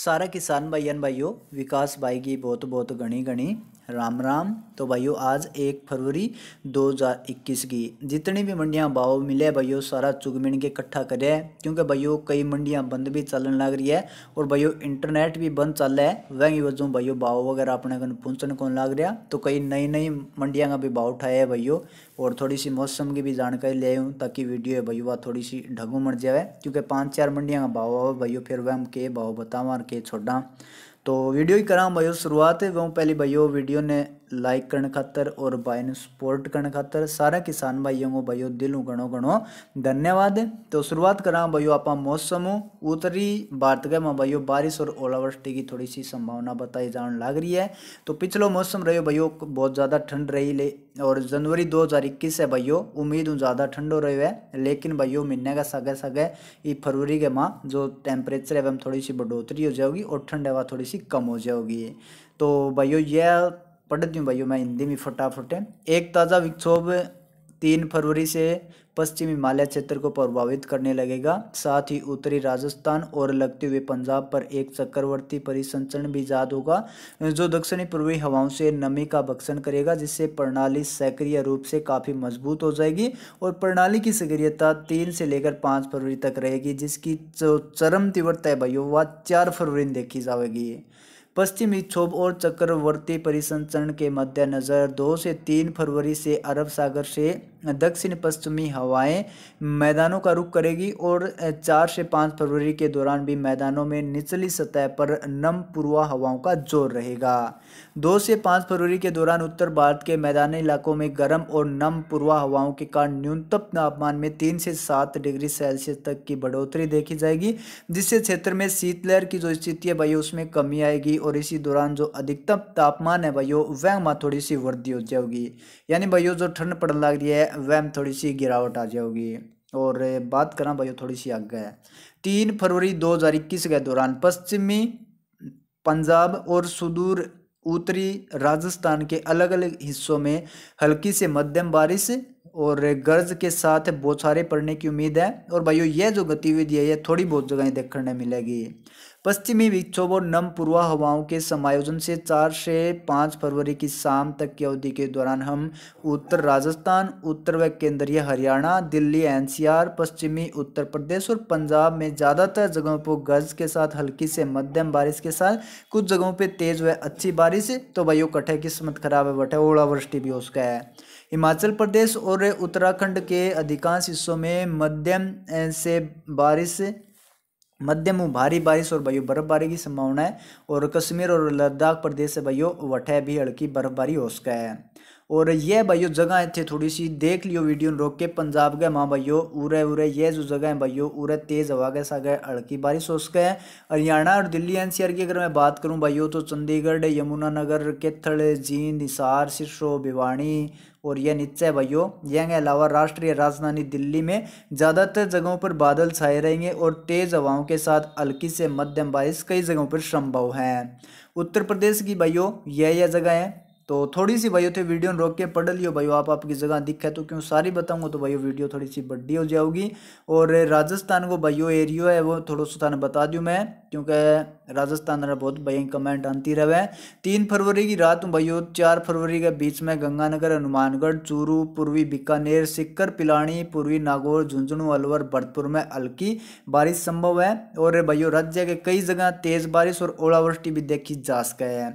सारा किसान भाइयन भाइयों विकास भाई की बहुत बहुत गणी गणी राम राम तो भाइयों आज एक फरवरी 2021 की जितनी भी मंडियां भाव मिले भाइयों सारा चुगमिन के इकट्ठा करे क्योंकि भाइयों कई मंडियां बंद भी चलने लग रही है और भाइयों इंटरनेट भी बंद चल रहा है वह वजह भाइयों भाव वगैरह अपने को पहुँचने को लग रहा तो कई नई नई मंडिया का भी भाव उठाया है भाइयों और थोड़ी सी मौसम की भी जानकारी ले आऊँ ताकि वीडियो है भाइयों थोड़ी सी ढगू मर जाए क्योंकि पाँच चार मंडियाँ का भाव भाइयों फिर वह के भाव बतावा के छोड़ा तो वीडियो ही करा भाइयों शुरुआत है वो पहले भाइयों वीडियो ने लाइक करने खातर और भाई ने सपोर्ट करने खातर सारा किसान भाइयों को भाइयों दिलों गणों गणो धन्यवाद तो शुरुआत करा भाइयों आप मौसम उत्तरी भारत के में भाइयों बारिश और ओलावृष्टि की थोड़ी सी संभावना बताई जान लग रही है तो पिछलो मौसम रहे भाइयों बहुत ज़्यादा ठंड रही ले और जनवरी इक्कीस है भाइयों उम्मीद हूँ ज़्यादा हो रही है लेकिन भाइयों महीने का सगे सगे ये फरवरी के माह जो टेम्परेचर है वह थोड़ी सी बढ़ोतरी हो जाएगी और ठंड हवा थोड़ी सी कम हो जाएगी तो भाइयों यह पढ़ दूँ भाइयों मैं हिंदी में फटाफट एक ताज़ा विक्षोभ तीन फरवरी से पश्चिम हिमालय क्षेत्र को प्रभावित करने लगेगा साथ ही उत्तरी राजस्थान और लगते हुए पंजाब पर एक चक्रवर्ती परिसंचरण भी जाद होगा जो दक्षिणी पूर्वी हवाओं से नमी का भक्षण करेगा जिससे प्रणाली सक्रिय रूप से काफ़ी मजबूत हो जाएगी और प्रणाली की सक्रियता तीन से लेकर पाँच फरवरी तक रहेगी जिसकी चरम तीव्रता है भाइयों वह चार फरवरी देखी जाएगी पश्चिमी विक्षोभ और चक्रवर्ती परिसंचरण के मद्देनज़र दो से तीन फरवरी से अरब सागर से दक्षिण पश्चिमी हवाएं मैदानों का रुख करेगी और चार से पाँच फरवरी के दौरान भी मैदानों में निचली सतह पर नम पूर्वा हवाओं का जोर रहेगा दो से पाँच फरवरी के दौरान उत्तर भारत के मैदानी इलाकों में गर्म और नम पूर्वा हवाओं के कारण न्यूनतम तापमान में तीन से सात डिग्री सेल्सियस तक की बढ़ोतरी देखी जाएगी जिससे क्षेत्र में शीतलहर की जो स्थिति है भाई उसमें कमी आएगी और इसी दौरान जो अधिकतम तापमान है भाइयों वह थोड़ी सी वृद्धि हो जाएगी यानी भाइयों जो ठंड पड़ने लग रही है वैम थोड़ी सी गिरावट आ जाओगी और बात करा भाई थोड़ी सी आगे है तीन फरवरी 2021 के दौरान पश्चिमी पंजाब और सुदूर उत्तरी राजस्थान के अलग अलग हिस्सों में हल्की से मध्यम बारिश और गर्ज के साथ बहुत सारे पढ़ने की उम्मीद है और भाइयों यह जो गतिविधि है यह थोड़ी बहुत जगह देखने मिलेगी पश्चिमी विक्षोभ और नम पूर्वा हवाओं के समायोजन से चार से पाँच फरवरी की शाम तक की अवधि के दौरान हम उत्तर राजस्थान उत्तर व केंद्रीय हरियाणा दिल्ली एनसीआर पश्चिमी उत्तर प्रदेश और पंजाब में ज़्यादातर जगहों पर गर्ज के साथ हल्की से मध्यम बारिश के साथ कुछ जगहों पर तेज़ व अच्छी बारिश तो भाइयों कठे किस्मत खराब है बटे ओलावृष्टि भी हो सका है हिमाचल प्रदेश और उत्तराखंड के अधिकांश हिस्सों में मध्यम से बारिश मध्यम भारी बारिश और भाइयों बर्फबारी की संभावना है और कश्मीर और लद्दाख प्रदेश से भाइयों वठह भी हल्की बर्फबारी हो सका है और ये भाइयों जगह थे थोड़ी सी देख लियो वीडियो रोक के पंजाब गए माँ भाइयों उरे उरे ये जो जगह है भाइयों उरे तेज़ हवा के साथ हड़की बारिश हो सके हरियाणा और दिल्ली एनसीआर की अगर मैं बात करूँ भाइयों तो चंडीगढ़ यमुनानगर केथल जींद हिसार सिरसो भिवानी और यह नीचे है भाइयों यह के अलावा राष्ट्रीय राजधानी दिल्ली में ज़्यादातर जगहों पर बादल छाए रहेंगे और तेज़ हवाओं के साथ हल्की से मध्यम बारिश कई जगहों पर संभव है उत्तर प्रदेश की भाइयों यह यह जगह है तो थोड़ी सी भाई थे वीडियो रोक के पढ़ लियो भाई आप आपकी जगह दिखे तो क्यों सारी बताऊंगा तो भाई वीडियो थोड़ी सी बड्डी हो जाएगी और राजस्थान को भाई एरियो है वो थोड़ा सा थाने बता दूँ मैं क्योंकि राजस्थान रहा बहुत भाई कमेंट आती रहे तीन फरवरी की रात में भाई चार फरवरी के बीच में गंगानगर हनुमानगढ़ चूरू पूर्वी बीकानेर सिक्कर पिलानी पूर्वी नागौर झुंझुनू अलवर भरतपुर में हल्की बारिश संभव है और भाई राज्य के कई जगह तेज़ बारिश और ओलावृष्टि भी देखी जा सके है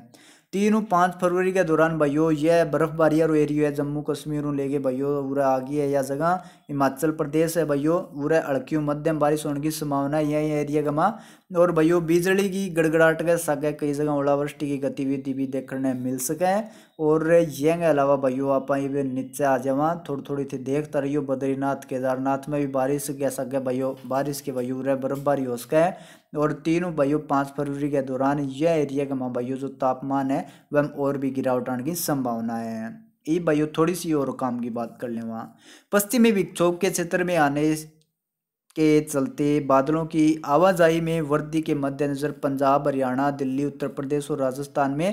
तीन और पाँच फरवरी के दौरान भाइयों यह बर्फ़बारी और एरियो है जम्मू कश्मीर ले लेके भाइयों पूरा आगे है यह जगह हिमाचल प्रदेश है भाइयों पूरा अड़कियों मध्यम बारिश होने की संभावना है यही एरिया का माँ और भाइयों बिजली की गड़गड़ाहट के है कई जगह ओलावृष्टि की गतिविधि भी देखने मिल सके और यह अलावा भाइयों आप नीचे आ जावा थोड़ी थोड़ी थी देखता रहियो बद्रीनाथ केदारनाथ में भी बारिश कह सके भाइयों बारिश के भाइयों बर्फबारी हो सके और तीनों भाइयों पाँच फरवरी के दौरान यह एरिया का भाइयों जो तापमान है वह और भी गिरावट आने की संभावना है ये भाइयों थोड़ी सी और काम की बात कर लें वहाँ पश्चिमी विक्षोभ के क्षेत्र में आने के चलते बादलों की आवाजाही में वृद्धि के मद्देनज़र पंजाब हरियाणा दिल्ली उत्तर प्रदेश और राजस्थान में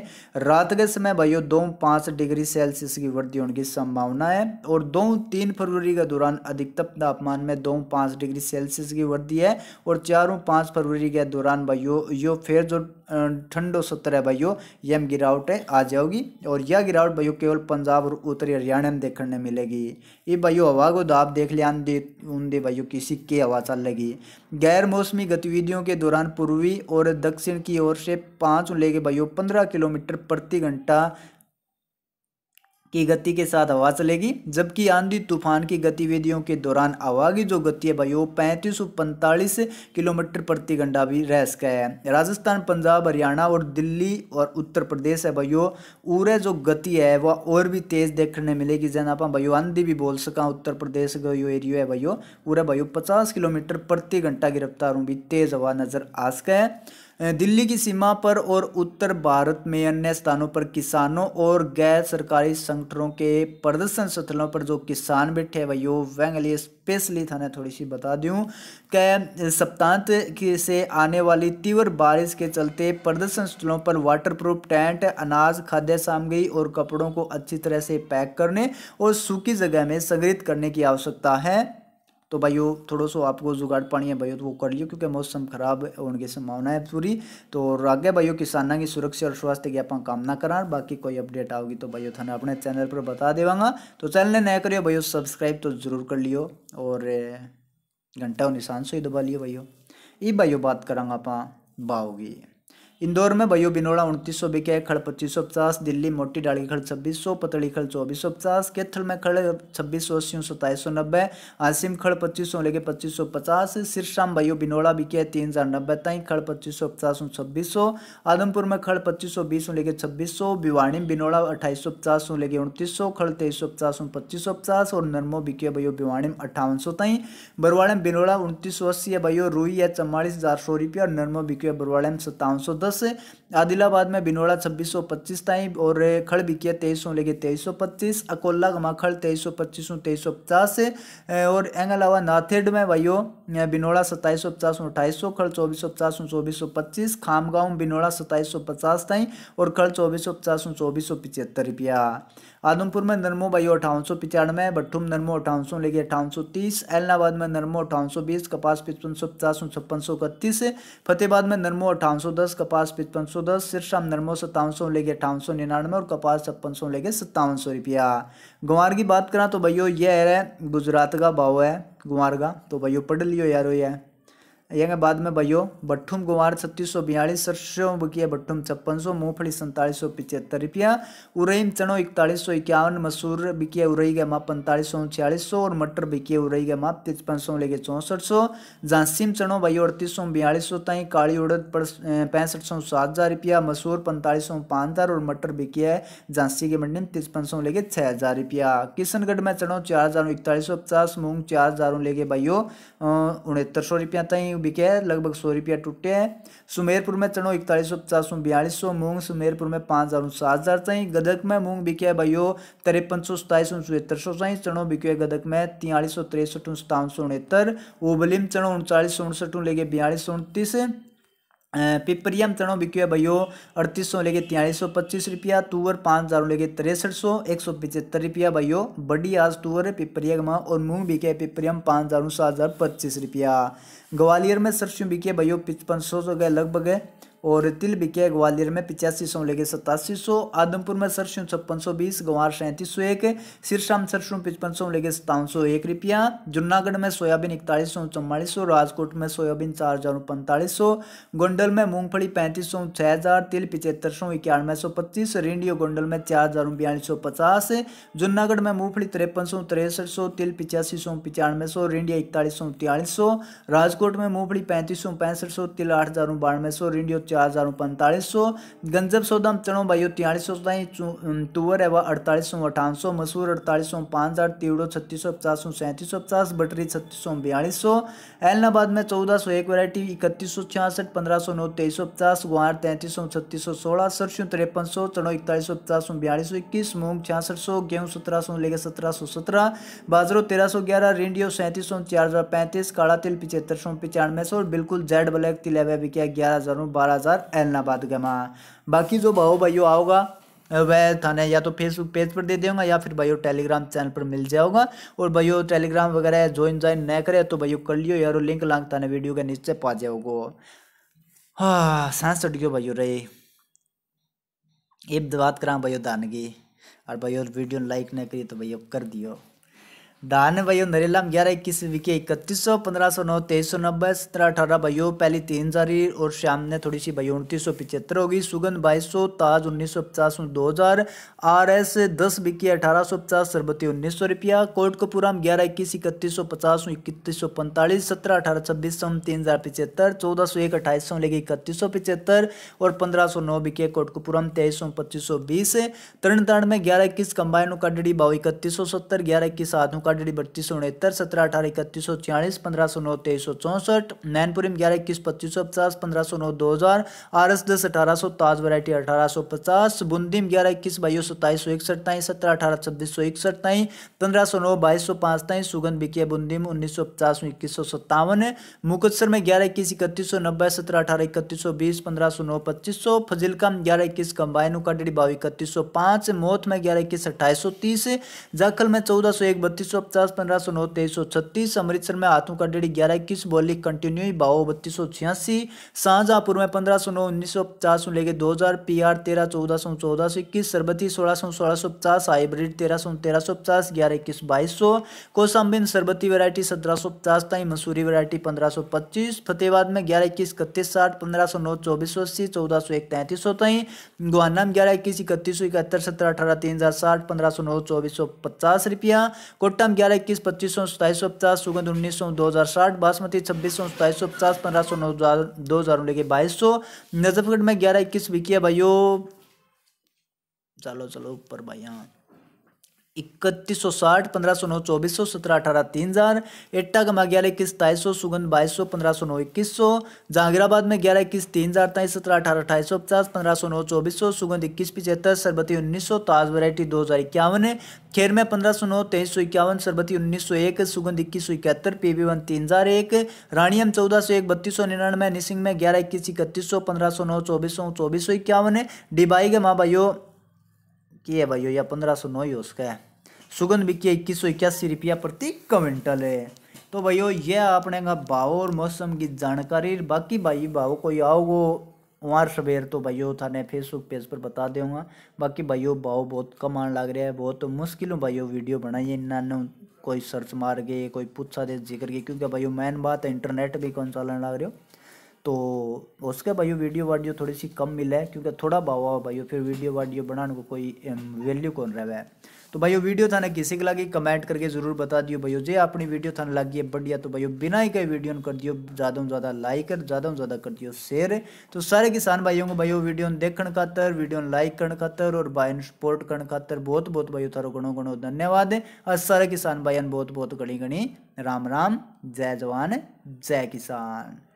रात के समय भाइयों दो पाँच डिग्री सेल्सियस की वृद्धि होने की संभावना है और दो तीन फरवरी के दौरान अधिकतम तापमान में दो पाँच डिग्री सेल्सियस की वृद्धि है और चारों पाँच फरवरी के दौरान भाइयों यो फेर जो ठंडो सत्र है भाइयों यम गिरावट आ जाओगी और यह गिरावट भाइयों केवल पंजाब और उत्तरी हरियाणा में देखने मिलेगी ये भाइयों हवा को आप देख लिया दे भाइयों किसी के हवा हवा चल लगी गैर मौसमी गतिविधियों के दौरान पूर्वी और दक्षिण की ओर से पाँच लेके वायु पंद्रह किलोमीटर प्रति घंटा की गति के साथ हवा चलेगी जबकि आंधी तूफान की गतिविधियों के दौरान हवा की जो गति है भाई वो पैंतीस सौ पैंतालीस किलोमीटर प्रति घंटा भी रह सका है राजस्थान पंजाब हरियाणा और दिल्ली और उत्तर प्रदेश है वो उरे जो गति है वह और भी तेज देखने मिलेगी जैन आप भाई आंधी भी बोल सका उत्तर प्रदेश का यो एरियो है वो पूरा भाई पचास किलोमीटर प्रति घंटा की रफ्तारों भी तेज हवा नजर आ सका है दिल्ली की सीमा पर और उत्तर भारत में अन्य स्थानों पर किसानों और गैर सरकारी संगठनों के प्रदर्शन स्थलों पर जो किसान बैठे हैं यो वह लिए स्पेशली थाने थोड़ी सी बता दूँ कि सप्तांत से आने वाली तीव्र बारिश के चलते प्रदर्शन स्थलों पर वाटरप्रूफ टेंट अनाज खाद्य सामग्री और कपड़ों को अच्छी तरह से पैक करने और सूखी जगह में संग्रहित करने की आवश्यकता है तो भाइयों थोड़ा सो आपको जुगाड़ पानी है भाइयों तो वो कर लियो क्योंकि मौसम खराब होने की संभावना है पूरी तो आगे भाई किसानों की सुरक्षा और स्वास्थ्य की आप कामना करा बाकी कोई अपडेट आओगी तो भाइयों थाने अपने चैनल पर बता देवगा तो चैनल ने नया करियो भाइयों सब्सक्राइब तो जरूर कर लियो और घंटा निशान से ही दबा लियो भाइयों ये भाइयों बात करा आप बाओगी इंदौर में भयो बिनोड़ा उनतीस सौ बिके खड़ पच्चीस सौ पचास दिल्ली मोटी डाली खड़ छब्बीस सौ पतली खड़ चौबीस सौ पचास केथल में खड़ छब्बीस सौ अस्सी सत्ताईस सौ नब्बे आसिम खड़ पच्चीस सौ लेके पच्चीस सौ पचास सिरसाम बयो बिनोड़ा बिके तीन हज़ार नब्बे तई खड़ पच्चीस सौ पचास हूँ छब्बीस सौ आदमपुर में खड़ पच्चीस सौ बीस सौ लेके छब्बीस सौ भिवाणी बिनोड़ा अट्ठाईस सौ पचास सौ लेके उनतीस सौ खड़ तेईस सौ पचास हूँ पच्चीस सौ पचास और नरमो बिके बयो भिवाणी में अट्ठावन सौ तई बरवाड़े में बिनोड़ा उनतीस सौ अस्सी है भयो रूई है चम्बालीस हज़ार सौ रुपये और नरमो बिके बरवाड़े में सत्तावन सौ दस आदिलाबाद में बिनोड़ा छब्बीस सौ पच्चीस ताई और खड़ बिकिया तेईस सौ लेके तेईस सौ पच्चीस अकोला घमाखड़ तेईस सौ पच्चीस तेईस सौ पचास और एंग अलावा नाथेड में भाइयों बिनोड़ा सत्ताईस सौ पचास अठाईस सौ खड़ चौबीस सौ पचास चौबीस सौ पच्चीस खामगांव बिनोड़ा सत्ताईस सौ पचास ताई और खड़ चौबीस सौ पचास चौबीस सौ पिचहत्तर रुपया आदमपुर में नरमो भाइयों अठावन सौ पिचानवे भट्ठुम नरमो अठावन सौ लेके अठावन सौ तीस एलनाबाद में नरमो अठावन सौ बीस कपास पचपन सौ पचास छप्पन सौ इकतीस फतेहबाद में नरमो अठावन सौ दस कपास कपास पचपन सौ दस सिरसा नरमो सत्तावन सौ लेके अठावन सौ निन्यानवे और कपास छप्पन सौ लेके सत्तावन सौ रुपया गुवार की बात करा तो भैया ये है गुजरात का भाव है गुवार का तो भैया पढ़ लियो यारो ये यहाँ बाद में भयो भट्ठुम गुवार छत्तीस सौ बयालीस सरसों बकिया भट्ठुम छप्पन सौ मूँगफली सैंतालीस सौ पिचहत्तर रुपया उरई चनो इकतालीस सौ इक्यावन मसूर बिकिया उरई का माप पैंतालीस सौ छियालीस सौ और मटर बिकिया उरई का माप तिरपन सौ लेके चौंसठ सौ झांसीम चनो भयो अड़तीस सौ बयालीस सौ तई काली उड़द पैंसठ सौ सात हज़ार रुपया मसूर पैंतालीस सौ पाँच हज़ार और मटर बिकिया है झांसी के मंडी में तिरपन सौ लेके छः हज़ार रुपया किशनगढ़ में चनो चार हज़ार इकतालीस सौ पचास मूंग चार हज़ार लेके भाइयों उनहत्तर सौ रुपया तई बिके हैं लगभग सौ रुपया टूटे हैं सुमेरपुर में चढ़ो इकतालीस सौ पचास सौ बयालीस सौ मूंग सुमेरपुर में पाँच हज़ार सात हज़ार चाहिए गदक में मूंग बिके है भाइयों तिरपन सौ सताईस सौ चौहत्तर सौ चाहिए चढ़ो बिके है गदक में तियालीस सौ तिरसठ सतावन सौ उनहत्तर ओबलिम चढ़ो उनचालीस सौ उनसठ लेके बयालीस सौ उनतीस पिपरियम तणों बिक्यो भाइयों अड़तीस सौ लेके त्यालीस सौ पच्चीस रुपया तुअर पाँच हज़ार लेके तिरसठ सौ एक सौ पचहत्तर रुपया भाइयों बड़ी आज तुअर पिपरिया में और मूंग बिके पिपरियम पाँच हज़ार सात हज़ार पच्चीस रुपया ग्वालियर में सरसों बिके भाइयों पचपन सौ सौ गए लगभग और तिल बिके ग्वालियर में पिचासी सौ लेके सतासी सौ आदमपुर में सरसों छप्पन सौ बीस गंवार सैंतीस सौ एक सिरसा में सरसों पचपन सौ लेके सत्तावन सौ एक रुपया जूनागढ़ में सोयाबीन इकतालीस सौ चौवालीस सौ राजकोट में सोयाबीन चार हज़ार पैंतालीस सौ गोंडल में मूंगफली पैंतीस सौ छः हज़ार तिल पिचहत्तर सौ इक्यानवे सौ पच्चीस रेंडियो गोंडल में चार हज़ार बयालीस सौ पचास जूनागढ़ में मूंगफली तिरपन सौ तिरसठ सौ तिल पिचासी सौ पचानवे सौ रेंडिया इकतालीस सौ तिरालीस सौ राजकोट में मूंगफली पैंतीस सौ पैंसठ सौ तिल आठ हज़ार बानवे सौ रेंडियो चार हज़ार पैंतालीस सौ गंजब सौदम चणो भाइयो तिहालीस सौ ताईं तुअर है वह अड़तालीस सौ अठान सौ मसूर अड़तालीस सौ पाँच हज़ार तीवड़ो छत्तीस सौ पचास सौ सैंतीस सौ पचास बटरी छत्तीस सौ बयालीस सौ एलनाबाद में चौदह सौ एक वैरायटी इकतीस सौ छियासठ पंद्रह सौ नौ तेईस सौ पचास गुआर तैंतीस सौ छत्तीस सौ सोलह सरसों तिरपन सौ चणो इकतालीस सौ पचास सौ बयालीस सौ इक्कीस मूंग छियासठ सौ गेहूँ सत्रह सौ लेकर सत्रह सौ सत्रह बाजरो तेरह सौ ग्यारह रेंडियो सैंतीस सौ चार हज़ार पैंतीस काला तिल पिछहत्तर सौ पचानवे सौ बिल्कुल जेड ब्लैक तिल है बिकिया ग्यारह हज़ार बारह बाज़ार एलनाबाद गमा बाकी जो भाव भाइयों आओगा वह थाने या तो फेसबुक पेज पर दे देगा या फिर भाइयों टेलीग्राम चैनल पर मिल जाएगा और भाइयों टेलीग्राम वगैरह ज्वाइन ज्वाइन न करे तो भाइयों कर लियो यार लिंक लांग थाने वीडियो के नीचे पा जाओगे हाँ सांस चढ़ गयो भाइयों रे एक बात करा भाइयों दानगी और भाइयों वीडियो लाइक ना करिए तो भाइयों कर दियो दान भाइयों नरेलाम ग्यारह इक्कीस विके इकतीस सौ पंद्रह सौ नौ तेईस सौ नब्बे सत्रह अठारह भाइयों पहली तीन हजार और शाम ने थोड़ी सी भाइयों उनतीस सौ पिचहत्तर होगी सुगंध बाईस सौ ताज उन्नीस सौ पचास दो हज़ार आर एस दस विके अठारह सौ पचास सरबती उन्नीस सौ रुपया कोट कपूराम ग्यारह इक्कीस इकतीस सौ पचास इकतीस सौ पैंतालीस सत्रह अठारह छब्बीस सौ तीन हज़ार पिचहत्तर चौदह सौ एक अट्ठाईस सौ लेगी इकतीस सौ पिचहत्तर और पंद्रह सौ नौ विके कोट कपूराम तेईस सौ पच्चीस सौ बीस तरन तारण में ग्यारह इक्कीस कंबाइन उकाडड़ी बाऊ इकतीस सौ सत्तर ग्यारह इक्कीस आधु का आरडी बत्तीस सौ उनहत्तर सत्रह अठारह इकतीस सौ छियालीस पंद्रह सौ नौ तेईस सौ चौंसठ नैनपुरी में ग्यारह इक्कीस पच्चीस सौ पचास पंद्रह सौ नौ दो हज़ार आर एस दस अठारह सौ ताज वरायटी अठारह सौ पचास बूंदी में ग्यारह इक्कीस बाईस सत्ताईस सौ इकसठ ताई सत्रह अठारह छब्बीस सौ इकसठ ताई पंद्रह सौ नौ बाईस सौ पाँच ताई सुगंध बिकिया बूंदी में उन्नीस सौ पचास में इक्कीस सौ सत्तावन मुकदसर में ग्यारह इक्कीस इकतीस सौ नब्बे सत्रह अठारह इकतीस सौ बीस पंद्रह सौ नौ पच्चीस सौ फजिलका में ग्यारह इक्कीस कंबाइन उकाडेडी बावी इकतीस सौ पाँच मौत में ग्यारह इक्कीस अट्ठाईस सौ तीस जाखल में चौदह सौ एक बत्तीस सौ पचास पंद्रह सौ नौ तेईस सौ छत्तीस अमृतसर में हाथों का डेढ़ ग्यारह इक्कीस बोली कंटिन्यू बाहो बत्तीस सौ छियासी शाहजहांपुर में पंद्रह सौ नौ उन्नीस सौ पचास सौ लेके दो हज़ार पी आर तेरह चौदह सौ चौदह सौ इक्कीस सरबती सोलह सौ सोलह सौ पचास हाइब्रिड तेरह सौ तेरह सौ पचास ग्यारह इक्कीस बाईस सौ कोसाम्बिन सरबती वैरायटी सत्रह सौ पचास ताई मसूरी वैरायटी पंद्रह सौ पच्चीस फतेहबाद में ग्यारह इक्कीस इकतीस साठ पंद्रह सौ नौ चौबीस सौ अस्सी चौदह सौ एक तैंतीस सौ ताई गुहाना में ग्यारह इक्कीस इकतीस सौ इकहत्तर सत्रह अठारह तीन हज़ार साठ पंद्रह सौ नौ चौबीस सौ पचास रुपया कोटा आइटम ग्यारह इक्कीस पच्चीस सौ सताईस सौ पचास सुगंध उन्नीस सौ दो हज़ार साठ बासमती छब्बीस सौ सताईस सौ पचास पंद्रह सौ नौ हज़ार दो हज़ार लेके बाईस सौ नजफगढ़ में ग्यारह इक्कीस बिकी है भाइयों चलो चलो ऊपर भाई यहाँ इकतीस सौ साठ पंद्रह सौ नौ चौबीस सौ सत्रह अठारह तीन हज़ार एट्टा का ग्यारह इक्कीस ताईस सौ सुगंध बाईस सौ पंद्रह सौ नौ इक्कीस सौ जहांगीराबाद में ग्यारह इक्कीस तीन हज़ार तेईस सत्रह अठारह अठाईस सौ पचास पंद्रह सौ नौ चौबीस सौ सुगंध इक्कीस पचहत्तर सरबती उन्नीस सौ ताज वैरायटी दो हज़ार इक्यावन खेर में पंद्रह सौ नौ तेईस सौ इक्यावन सरबती उन्नीस सौ एक सुगंध इक्कीस सौ इकहत्तर पी वी वन तीन हज़ार एक रानियम चौदह सौ एक बत्तीस सौ निन्यानवे निसिंग में ग्यारह इक्कीस इकतीस सौ पंद्रह सौ नौ चौबीस सौ चौबीस सौ इक्यावन डिबाई के माँ भाइयों की है भाई या पंद्रह सौ नौ ही उसका है सुगंध बिकी है इक्कीस सौ इक्यासी रुपया प्रति क्विंटल है तो भाइयों यह आपने का भाव और मौसम की जानकारी बाकी भाई भाव कोई आओगो वहाँ सवेर तो भाइयों थाने फेसबुक पेज पर बता दूंगा बाकी भाइयों भाव बहुत कम आने लग रहा है बहुत तो मुश्किल हूँ भाइयों वीडियो बनाइए इन्ना कोई सर्च मार के कोई पूछा दे जिक्र के क्योंकि भाइयों मेन बात है इंटरनेट भी कौन सा लग रहे हो तो उसके भाइयों वीडियो वाडियो थोड़ी सी कम मिला है क्योंकि थोड़ा भाव हुआ भाइयों फिर वीडियो वाडियो बनाने को कोई वैल्यू कौन रहा है तो भाइयों वीडियो थाने किसी के लगी कमेंट करके जरूर बता दियो भाइयों जे अपनी वीडियो थाने लगी है बढ़िया तो भाइयों बिना ही कई वीडियो कर दियो ज़्यादा से ज़्यादा लाइक और ज़्यादा से ज़्यादा कर दियो शेयर तो सारे किसान भाइयों को भाइयों वीडियो देखने खातर वीडियो लाइक करने खातर और भाई सपोर्ट करने खातर बहुत बहुत भाइयों थारो घणो घणो धन्यवाद और सारे किसान भाइयों बहुत बहुत गणी गणी राम राम जय जवान जय किसान